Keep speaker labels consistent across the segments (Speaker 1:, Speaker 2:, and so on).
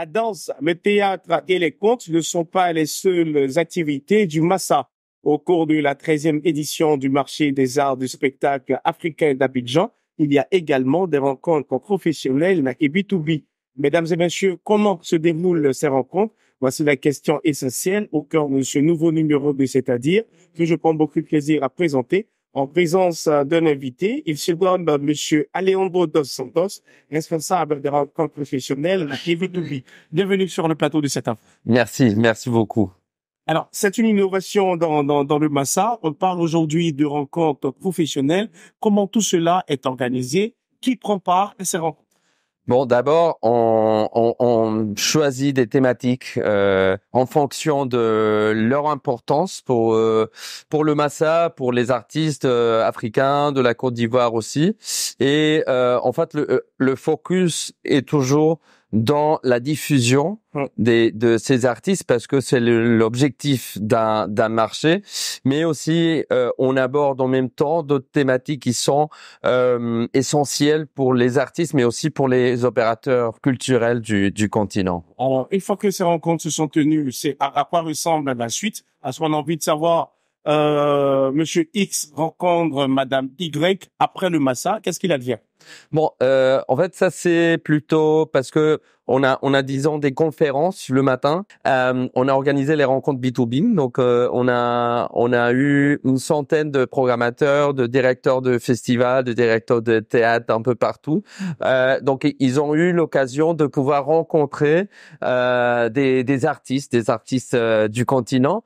Speaker 1: La danse, le théâtre et les contes ne sont pas les seules activités du Massa. Au cours de la 13e édition du marché des arts du spectacle africain d'Abidjan, il y a également des rencontres professionnelles et B2B. Mesdames et messieurs, comment se déroulent ces rencontres Voici la question essentielle au cœur de ce nouveau numéro de C'est-à-dire que je prends beaucoup de plaisir à présenter en présence euh, d'un invité. Il se euh, Monsieur Alejandro Dos Santos, responsable des rencontres professionnelles la tv 2 b Bienvenue sur
Speaker 2: le plateau de cette info. Merci, merci beaucoup.
Speaker 1: Alors, c'est une innovation dans, dans, dans, le Massa. On parle aujourd'hui de rencontres professionnelles. Comment tout cela est organisé Qui prend part à ces rencontres
Speaker 2: Bon, d'abord, on, choisit des thématiques euh, en fonction de leur importance pour euh, pour le massa, pour les artistes euh, africains de la Côte d'Ivoire aussi. Et en fait, le, le focus est toujours dans la diffusion mm. des, de ces artistes parce que c'est l'objectif d'un, d'un marché, mais aussi euh, on aborde en même temps d'autres thématiques qui sont euh, essentielles pour les artistes, mais aussi pour les opérateurs culturels du, du continent.
Speaker 1: Alors, une fois que ces rencontres se sont tenues, c'est à, quoi ressemble la suite À ce qu'on a envie de savoir, euh, Monsieur X rencontre Madame Y après le massa, qu'est-ce qu'il advient
Speaker 2: Bon, euh, en fait, ça c'est plutôt parce que on a on a disons des conférences le matin. Euh, on a organisé les rencontres B2B, donc euh, on a on a eu une centaine de programmateurs, de directeurs de festivals, de directeurs de théâtre un peu partout. Euh, donc ils ont eu l'occasion de pouvoir rencontrer des artistes, des artistes du continent.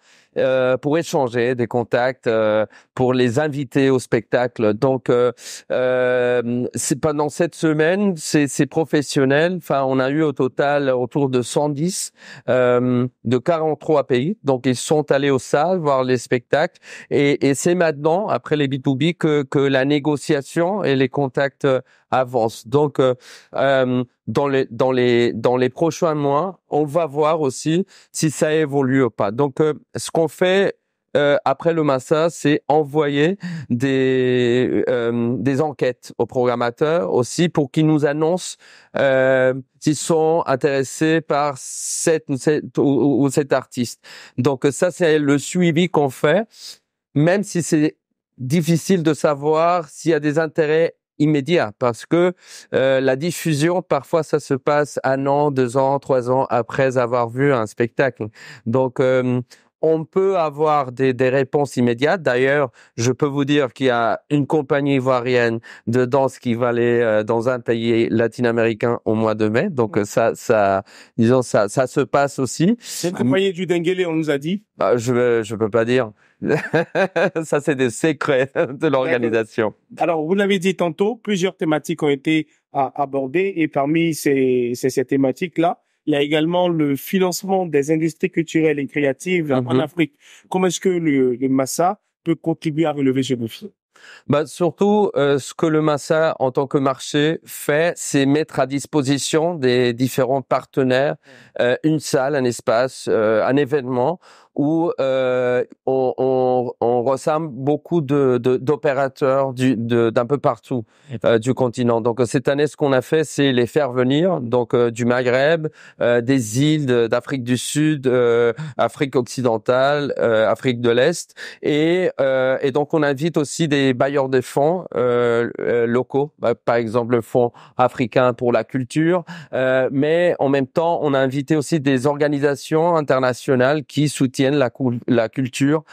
Speaker 2: pour échanger des contacts, pour les inviter au spectacle. Donc, euh, pendant cette semaine, c'est professionnel. Enfin, on a eu au total autour de 110 euh, de 43 pays. Donc, ils sont allés au salles voir les spectacles. Et, et c'est maintenant, après les B2B, que, que la négociation et les contacts euh, avancent. Donc, euh, euh, dans les dans les dans les prochains mois, on va voir aussi si ça évolue ou pas. Donc, ce qu'on fait euh, après le massa, c'est envoyer des, euh, des enquêtes aux programmateurs aussi pour qu'ils nous annoncent euh, s'ils sont intéressés par cette, ou, cet artiste. Donc euh, ça, c'est le suivi qu'on fait, même si c'est difficile de savoir s'il y a des intérêts immédiats parce que euh, la diffusion parfois ça se passe un an deux ans trois ans après avoir vu un spectacle donc euh, on peut avoir des, réponses immédiates. D'ailleurs, je peux vous dire qu'il y a une compagnie ivoirienne de danse qui va aller euh, dans un pays latino-américain au mois de mai. Donc ça, ça, disons ça, ça se passe aussi. C'est le compagnie du Denguele, on nous a dit. Ah, je je peux pas dire. ça, c'est des secrets de l'organisation.
Speaker 1: Alors, vous l'avez dit tantôt, plusieurs thématiques ont été abordées et parmi ces thématiques-là, il y a également le financement des industries culturelles et créatives en mhm. Afrique. Comment est-ce que le, Massa MASA peut contribuer à relever ce défi
Speaker 2: bah, surtout, euh, ce que le Massa, en tant que marché, fait, c'est mettre à disposition des différents partenaires euh, une salle, un espace, euh, un événement où on, on, ressemble beaucoup d'opérateurs d'un peu partout euh, du continent. Donc euh, cette année, ce qu'on a fait, c'est les faire venir donc euh, du Maghreb, des îles d'Afrique du Sud, Afrique occidentale, Afrique de l'Est, et, et donc on invite aussi des bailleurs de fonds locaux, bah, par exemple le fonds africain pour la culture, mais en même temps, on a invité aussi des organisations internationales qui soutiennent la, la culture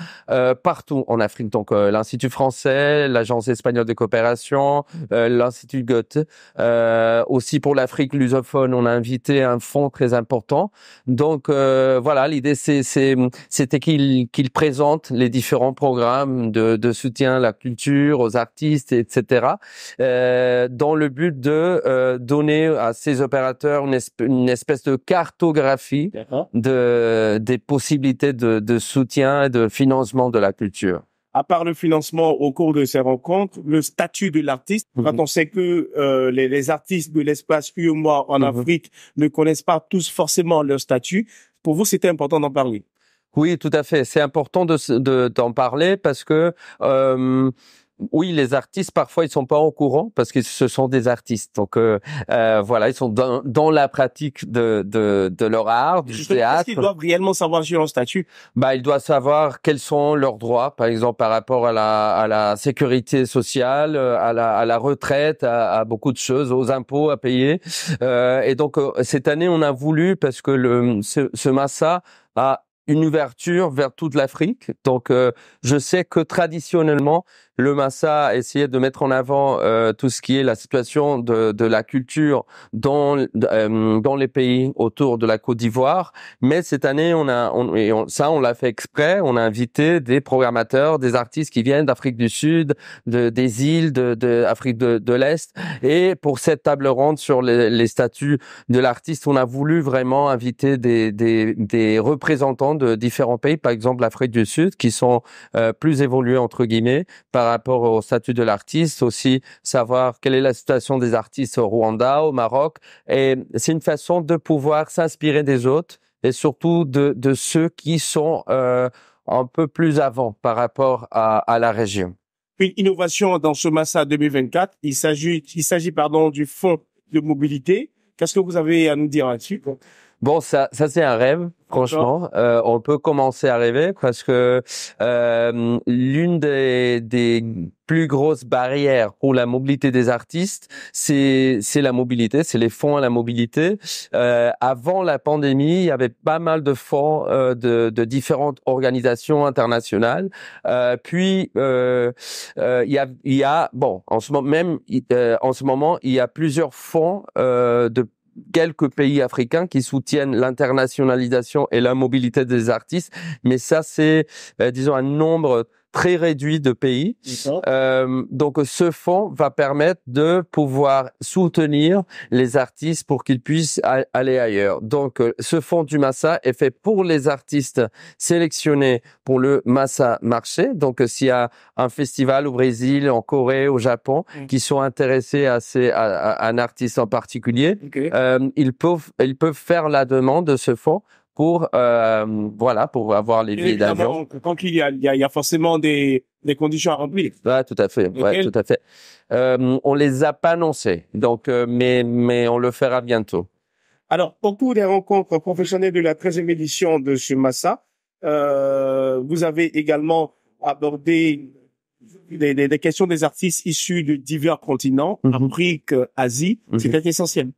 Speaker 2: partout en Afrique. Donc, euh, l'Institut français, l'Agence espagnole de coopération, euh, l'Institut Goethe. Euh, aussi pour l'Afrique lusophone, on a invité un fonds très important. Donc, voilà, l'idée, c'était qu'il qu'il présente les différents programmes de, de, soutien à la culture, aux artistes, etc., dans le but de donner à ces opérateurs une, espèce de cartographie de, des possibilités de, de soutien et de financement de la culture
Speaker 1: à part le financement au cours de ces rencontres, le statut de l'artiste. Mhm. Quand on sait que euh, les, les, artistes de l'espace moins en mhm. Afrique ne connaissent pas
Speaker 2: tous forcément leur statut, pour vous, c'était important d'en parler. Oui, tout à fait. C'est important de d'en parler parce que euh, oui, les artistes parfois ils sont pas au courant parce que ce sont des artistes. Donc euh, euh voilà, ils sont dans, la pratique de, de, de leur art, du théâtre. qu'ils doivent réellement savoir sur leur statut. Bah, ils doivent savoir quels sont leurs droits, par exemple par rapport à la, à la sécurité sociale, euh, à la, à la retraite, à, à beaucoup de choses, aux impôts à payer. Euh, et donc euh, cette année, on a voulu parce que le ce, ce massa a une ouverture vers toute l'Afrique. Donc, je sais que traditionnellement, le Massa essayé de mettre en avant euh, tout ce qui est la situation de, la culture dans euh, dans les pays autour de la Côte d'Ivoire. Mais cette année, on a ça, on l'a fait exprès. On a invité des programmateurs, des artistes qui viennent d'Afrique du Sud, de, des îles de, de l'Est. Et pour cette table ronde sur les, les statuts de l'artiste, on a voulu vraiment inviter des, représentants de différents pays, par exemple l'Afrique du Sud, qui sont euh, plus évolués entre guillemets par rapport au statut de l'artiste, aussi savoir quelle est la situation des artistes au Rwanda, au Maroc. Et c'est une façon de pouvoir s'inspirer des autres et surtout de, ceux qui sont euh, un peu plus avant par rapport à, la région. Une innovation dans ce Massa 2024,
Speaker 1: il s'agit, s'agit pardon du fonds de mobilité. Qu'est-ce que vous avez à nous dire là-dessus
Speaker 2: Bon, ça, ça c'est un rêve, franchement. Euh, on peut commencer à rêver parce que euh, l'une des, des plus grosses barrières pour la mobilité des artistes, c'est la mobilité, c'est les fonds à la mobilité. Euh, avant la pandémie, il y avait pas mal de fonds euh, de, de, différentes organisations internationales. Euh, puis euh, il y a y a bon en ce moment même en ce moment il y a plusieurs fonds de quelques pays africains qui soutiennent l'internationalisation et la mobilité des artistes, mais ça c'est, euh, disons, un nombre très réduit de pays. Euh, donc ce fonds va permettre de pouvoir soutenir les artistes pour qu'ils puissent aller ailleurs. Donc euh, ce fonds du Massa est fait pour les artistes sélectionnés pour le Massa marché. Donc euh, s'il y a un festival au Brésil, en Corée, au Japon, mm. qui sont intéressés à, un artiste en particulier, ils peuvent ils peuvent faire la demande de ce fonds pour euh, voilà pour avoir les billets d'avion. Quand il y a, y a, y a forcément des, des conditions à remplir. Ouais, tout à fait, ouais, tout à fait. Euh, on les a pas annoncés, donc euh, mais mais on le fera bientôt. Alors pour cours
Speaker 1: les rencontres professionnelles de la 13e édition de Sumasa, Massa, euh, vous avez également abordé des, des, questions des artistes issus de divers
Speaker 2: continents, mm Afrique, Asie. Mhm. C'était essentiel.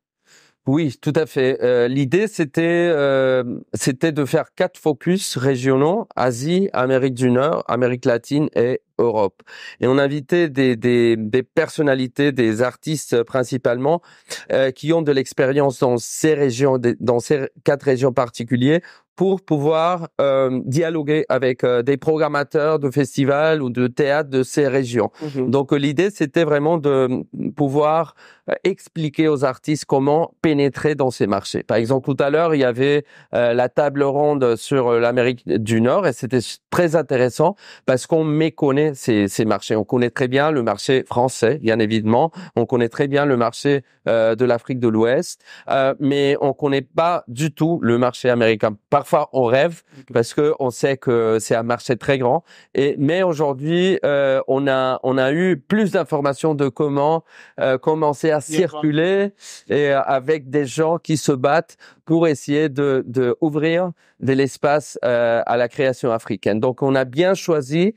Speaker 2: Oui, tout à fait. Euh, l'idée, c'était euh, c'était de faire quatre focus régionaux Asie, Amérique du Nord, Amérique latine et Europe. Et on invitait des, personnalités, des artistes principalement, euh, qui ont de l'expérience dans ces régions, dans ces quatre régions particulières, pour pouvoir euh, dialoguer avec euh, des programmateurs de festivals ou de théâtre de ces régions. Mhm. Donc euh, l'idée, c'était vraiment de mm, pouvoir euh, expliquer aux artistes comment pénétrer dans ces marchés. Par exemple, tout à l'heure, il y avait la table ronde sur l'Amérique du Nord et c'était très intéressant parce qu'on méconnaît ces, ces, marchés. On connaît très bien le marché français, bien évidemment. On connaît très bien le marché de l'Afrique de l'Ouest, mais on connaît pas du tout le marché américain parfois on rêve parce que on sait que c'est un marché très grand. Et mais aujourd'hui, euh, on a on a eu plus d'informations de comment euh, commencer à circuler et euh, avec des gens qui se battent pour essayer de, de ouvrir de l'espace à la création africaine. Donc on a bien choisi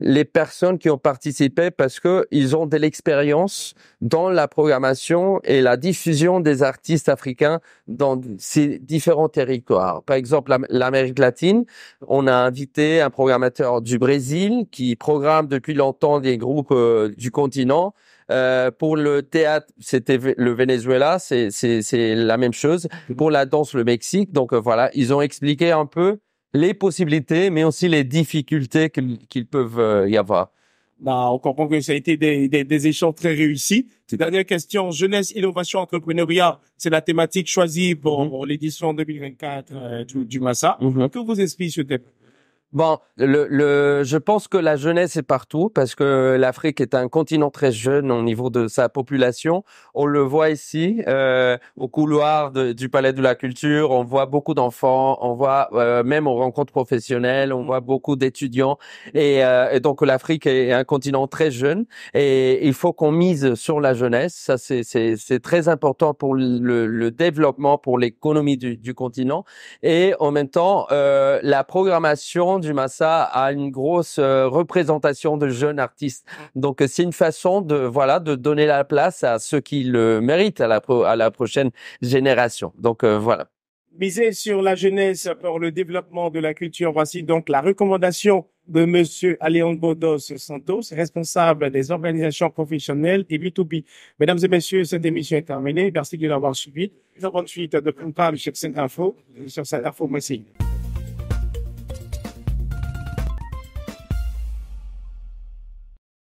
Speaker 2: les personnes qui ont participé parce que ils ont de l'expérience dans la programmation et la diffusion des artistes africains dans ces différents territoires. Par exemple, l'Amérique latine, on a invité un programmateur du Brésil qui programme depuis longtemps des groupes euh, du continent. Euh, pour le théâtre, c'était le Venezuela, c'est la même chose. Mm-hmm. Pour la danse, le Mexique. Donc euh, voilà, ils ont expliqué un peu les possibilités, mais aussi les difficultés qu'ils peuvent euh, y avoir. Bah, on comprend que ça a été des, échanges très réussis.
Speaker 1: Dernière question, jeunesse, innovation, entrepreneuriat, c'est la thématique choisie pour, mhm. l'édition 2024 euh, du, Massa.
Speaker 2: Mhm. Que vous expliquez ce thème Bon, le, le, je pense que la jeunesse est partout parce que l'Afrique est un continent très jeune au niveau de sa population. On le voit ici euh, au couloir du Palais de la Culture. On voit beaucoup d'enfants, on voit euh, même aux rencontres professionnelles, on voit beaucoup d'étudiants. Euh, et, donc l'Afrique est un continent très jeune et il faut qu'on mise sur la jeunesse. Ça, c'est très important pour le, développement, pour l'économie du, du, continent. Et en même temps, euh, la programmation du Massa a une grosse euh, représentation de jeunes artistes. Ah. Donc euh, c'est une façon de voilà de donner la place à ceux qui le méritent à la pro à la prochaine génération. Donc euh, voilà.
Speaker 1: Miser sur la jeunesse pour le développement de la culture. Voici donc la recommandation de Monsieur Aléon Bodos Santos, responsable des organisations professionnelles et B2B. Mesdames et messieurs, cette émission est terminée. Merci de l'avoir suivi. Je rentre suite de programme sur cette info, sur cette info Merci.